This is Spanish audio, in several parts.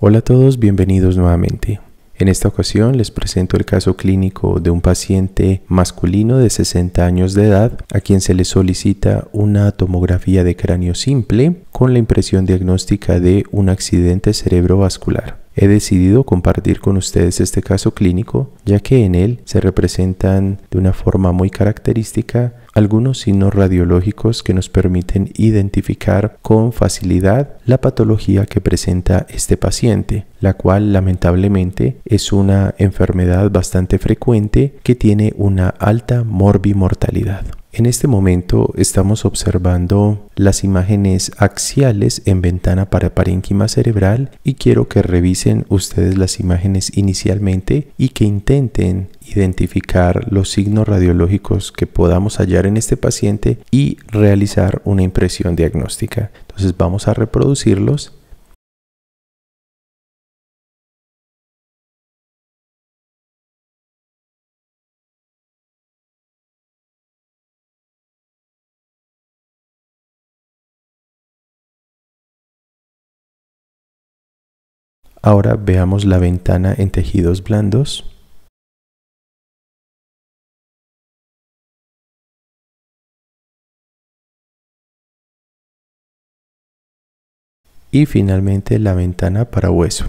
Hola a todos, bienvenidos nuevamente. En esta ocasión les presento el caso clínico de un paciente masculino de 60 años de edad a quien se le solicita una tomografía de cráneo simple con la impresión diagnóstica de un accidente cerebrovascular. He decidido compartir con ustedes este caso clínico, ya que en él se representan de una forma muy característica algunos signos radiológicos que nos permiten identificar con facilidad la patología que presenta este paciente, la cual lamentablemente es una enfermedad bastante frecuente que tiene una alta morbimortalidad. En este momento estamos observando las imágenes axiales en ventana para parénquima cerebral y quiero que revisen ustedes las imágenes inicialmente y que intenten identificar los signos radiológicos que podamos hallar en este paciente y realizar una impresión diagnóstica. Entonces vamos a reproducirlos Ahora veamos la ventana en tejidos blandos. Y finalmente la ventana para hueso.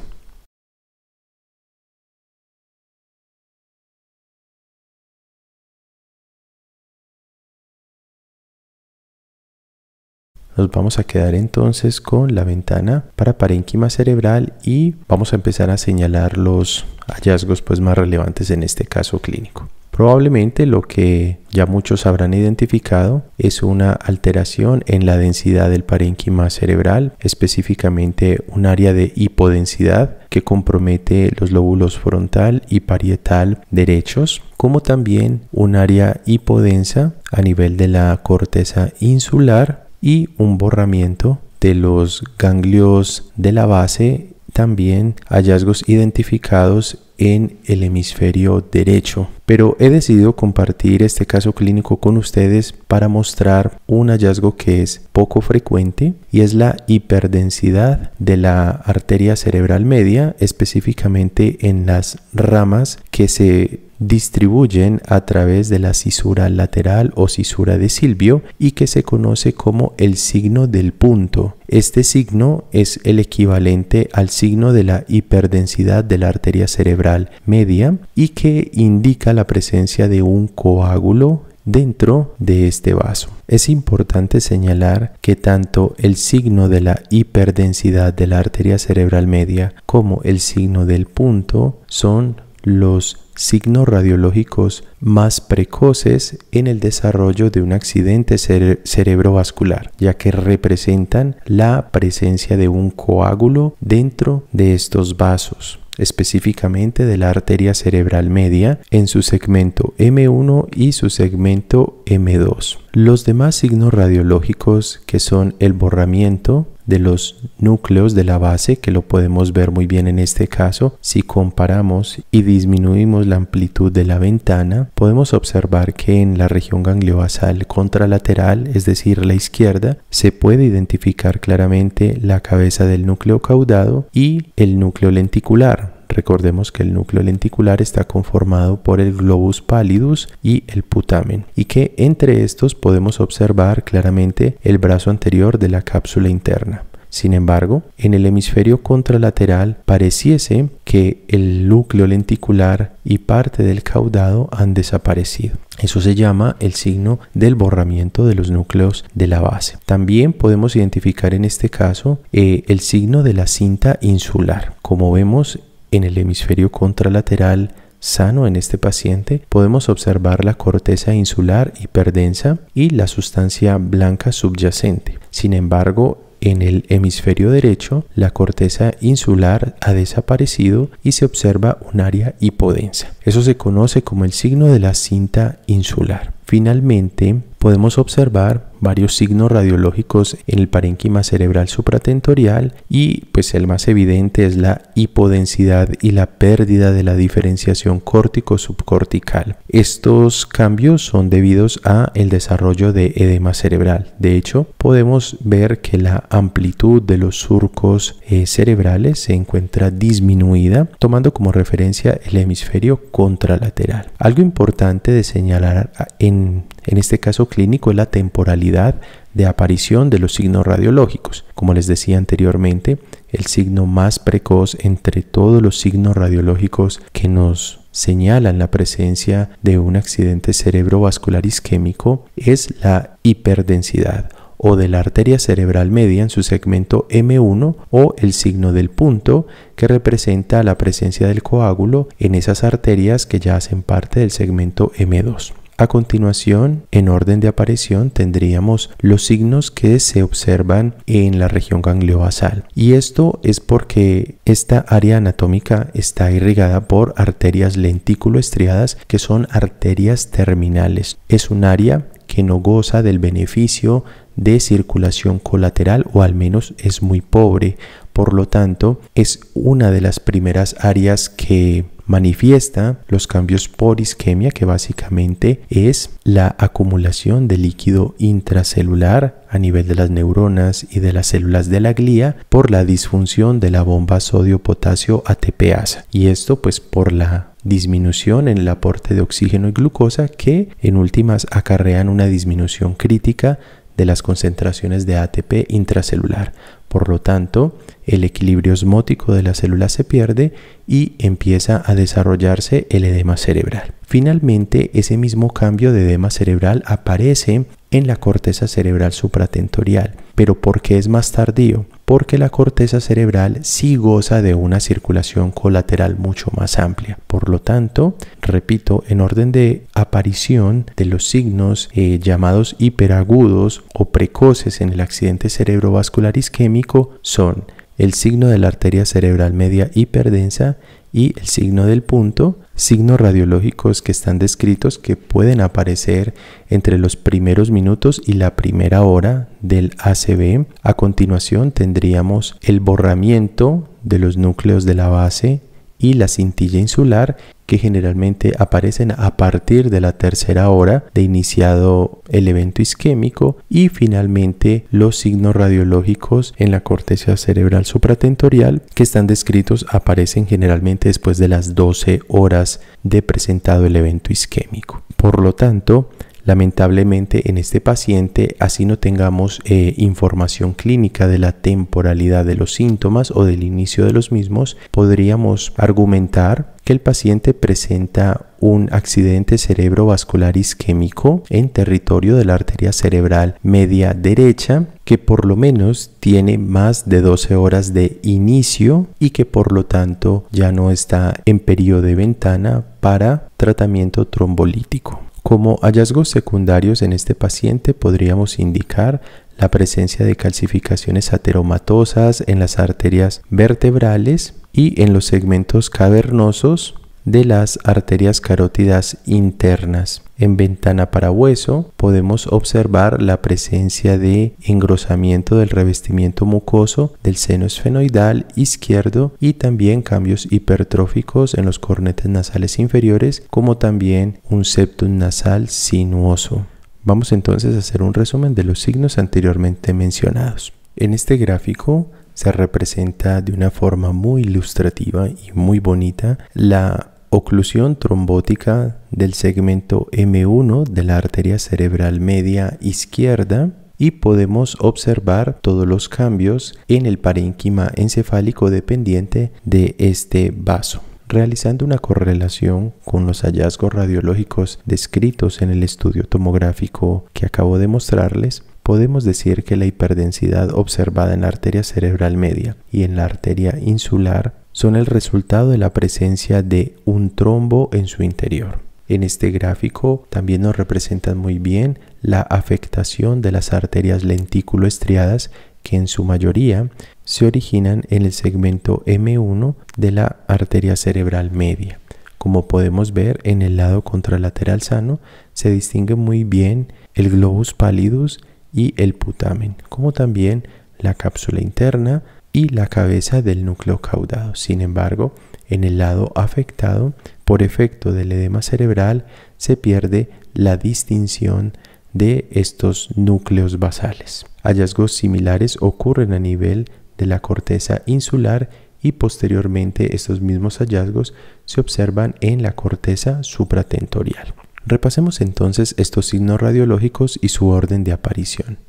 Nos vamos a quedar entonces con la ventana para parénquima cerebral y vamos a empezar a señalar los hallazgos pues, más relevantes en este caso clínico. Probablemente lo que ya muchos habrán identificado es una alteración en la densidad del parénquima cerebral, específicamente un área de hipodensidad que compromete los lóbulos frontal y parietal derechos, como también un área hipodensa a nivel de la corteza insular y un borramiento de los ganglios de la base, también hallazgos identificados en el hemisferio derecho. Pero he decidido compartir este caso clínico con ustedes para mostrar un hallazgo que es poco frecuente y es la hiperdensidad de la arteria cerebral media, específicamente en las ramas que se distribuyen a través de la cisura lateral o cisura de Silvio y que se conoce como el signo del punto. Este signo es el equivalente al signo de la hiperdensidad de la arteria cerebral media y que indica la presencia de un coágulo dentro de este vaso. Es importante señalar que tanto el signo de la hiperdensidad de la arteria cerebral media como el signo del punto son los signos radiológicos más precoces en el desarrollo de un accidente cerebrovascular, ya que representan la presencia de un coágulo dentro de estos vasos específicamente de la arteria cerebral media en su segmento M1 y su segmento M2. Los demás signos radiológicos que son el borramiento, de los núcleos de la base, que lo podemos ver muy bien en este caso, si comparamos y disminuimos la amplitud de la ventana, podemos observar que en la región gangliobasal contralateral, es decir, la izquierda, se puede identificar claramente la cabeza del núcleo caudado y el núcleo lenticular, Recordemos que el núcleo lenticular está conformado por el globus pallidus y el putamen y que entre estos podemos observar claramente el brazo anterior de la cápsula interna. Sin embargo, en el hemisferio contralateral pareciese que el núcleo lenticular y parte del caudado han desaparecido. Eso se llama el signo del borramiento de los núcleos de la base. También podemos identificar en este caso eh, el signo de la cinta insular. Como vemos en el hemisferio contralateral sano en este paciente podemos observar la corteza insular hiperdensa y la sustancia blanca subyacente. Sin embargo, en el hemisferio derecho, la corteza insular ha desaparecido y se observa un área hipodensa. Eso se conoce como el signo de la cinta insular. Finalmente, podemos observar varios signos radiológicos en el parénquima cerebral supratentorial y pues el más evidente es la hipodensidad y la pérdida de la diferenciación córtico-subcortical. Estos cambios son debidos a el desarrollo de edema cerebral. De hecho, podemos ver que la amplitud de los surcos eh, cerebrales se encuentra disminuida, tomando como referencia el hemisferio contralateral. Algo importante de señalar en en, este caso clínico es la temporalidad de aparición de los signos radiológicos. Como les decía anteriormente, el signo más precoz entre todos los signos radiológicos que nos señalan la presencia de un accidente cerebrovascular isquémico es la hiperdensidad o de la arteria cerebral media en su segmento M1 o el signo del punto que representa la presencia del coágulo en esas arterias que ya hacen parte del segmento M2. A continuación, en orden de aparición, tendríamos los signos que se observan en la región gangliobasal. Y esto es porque esta área anatómica está irrigada por arterias lentículo-estriadas, que son arterias terminales. Es un área que no goza del beneficio de circulación colateral o al menos es muy pobre. Por lo tanto, es una de las primeras áreas que manifiesta los cambios por isquemia, que básicamente es la acumulación de líquido intracelular a nivel de las neuronas y de las células de la glía por la disfunción de la bomba sodio-potasio ATPasa. Y esto pues por la disminución en el aporte de oxígeno y glucosa que en últimas acarrean una disminución crítica de las concentraciones de ATP intracelular. Por lo tanto, el equilibrio osmótico de la célula se pierde y empieza a desarrollarse el edema cerebral. Finalmente, ese mismo cambio de edema cerebral aparece en la corteza cerebral supratentorial. ¿Pero por qué es más tardío? Porque la corteza cerebral sí goza de una circulación colateral mucho más amplia. Por lo tanto, repito, en orden de aparición de los signos eh, llamados hiperagudos o precoces en el accidente cerebrovascular isquémico son el signo de la arteria cerebral media hiperdensa y el signo del punto, signos radiológicos que están descritos que pueden aparecer entre los primeros minutos y la primera hora del ACB. A continuación tendríamos el borramiento de los núcleos de la base y la cintilla insular que generalmente aparecen a partir de la tercera hora de iniciado el evento isquémico y finalmente los signos radiológicos en la corteza cerebral supratentorial que están descritos aparecen generalmente después de las 12 horas de presentado el evento isquémico. Por lo tanto, Lamentablemente en este paciente, así no tengamos eh, información clínica de la temporalidad de los síntomas o del inicio de los mismos, podríamos argumentar el paciente presenta un accidente cerebrovascular isquémico en territorio de la arteria cerebral media derecha que por lo menos tiene más de 12 horas de inicio y que por lo tanto ya no está en periodo de ventana para tratamiento trombolítico. Como hallazgos secundarios en este paciente podríamos indicar la presencia de calcificaciones ateromatosas en las arterias vertebrales, y en los segmentos cavernosos de las arterias carótidas internas. En ventana para hueso podemos observar la presencia de engrosamiento del revestimiento mucoso del seno esfenoidal izquierdo y también cambios hipertróficos en los cornetes nasales inferiores como también un septum nasal sinuoso. Vamos entonces a hacer un resumen de los signos anteriormente mencionados. En este gráfico se representa de una forma muy ilustrativa y muy bonita la oclusión trombótica del segmento M1 de la arteria cerebral media izquierda y podemos observar todos los cambios en el parénquima encefálico dependiente de este vaso. Realizando una correlación con los hallazgos radiológicos descritos en el estudio tomográfico que acabo de mostrarles, podemos decir que la hiperdensidad observada en la arteria cerebral media y en la arteria insular son el resultado de la presencia de un trombo en su interior. En este gráfico también nos representan muy bien la afectación de las arterias lentículo estriadas que en su mayoría se originan en el segmento M1 de la arteria cerebral media. Como podemos ver en el lado contralateral sano se distingue muy bien el globus pallidus y el putamen, como también la cápsula interna y la cabeza del núcleo caudado. Sin embargo, en el lado afectado por efecto del edema cerebral se pierde la distinción de estos núcleos basales. Hallazgos similares ocurren a nivel de la corteza insular y posteriormente estos mismos hallazgos se observan en la corteza supratentorial. Repasemos entonces estos signos radiológicos y su orden de aparición.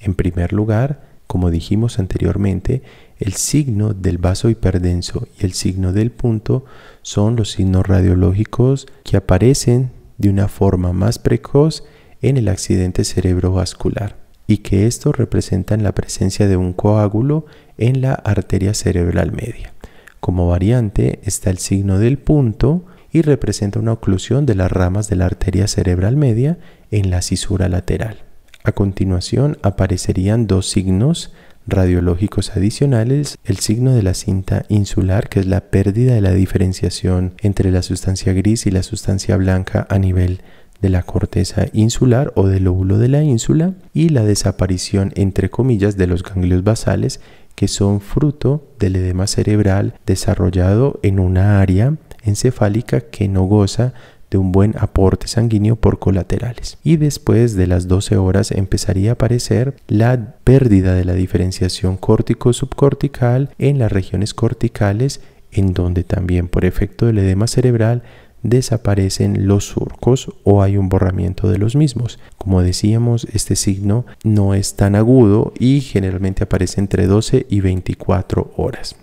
En primer lugar, como dijimos anteriormente, el signo del vaso hiperdenso y el signo del punto son los signos radiológicos que aparecen de una forma más precoz en el accidente cerebrovascular y que estos representan la presencia de un coágulo en la arteria cerebral media. Como variante está el signo del punto, y representa una oclusión de las ramas de la arteria cerebral media en la cisura lateral. A continuación aparecerían dos signos radiológicos adicionales, el signo de la cinta insular, que es la pérdida de la diferenciación entre la sustancia gris y la sustancia blanca a nivel de la corteza insular o del lóbulo de la ínsula y la desaparición entre comillas de los ganglios basales que son fruto del edema cerebral desarrollado en una área encefálica que no goza de un buen aporte sanguíneo por colaterales. Y después de las 12 horas empezaría a aparecer la pérdida de la diferenciación córtico-subcortical en las regiones corticales, en donde también por efecto del edema cerebral desaparecen los surcos o hay un borramiento de los mismos. Como decíamos, este signo no es tan agudo y generalmente aparece entre 12 y 24 horas.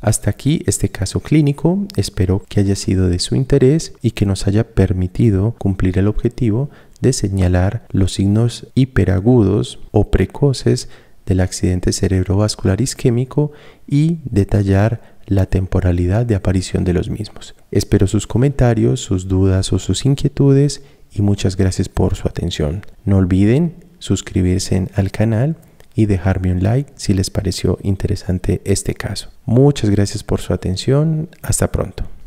Hasta aquí este caso clínico, espero que haya sido de su interés y que nos haya permitido cumplir el objetivo de señalar los signos hiperagudos o precoces del accidente cerebrovascular isquémico y detallar la temporalidad de aparición de los mismos. Espero sus comentarios, sus dudas o sus inquietudes y muchas gracias por su atención. No olviden suscribirse al canal y dejarme un like si les pareció interesante este caso. Muchas gracias por su atención. Hasta pronto.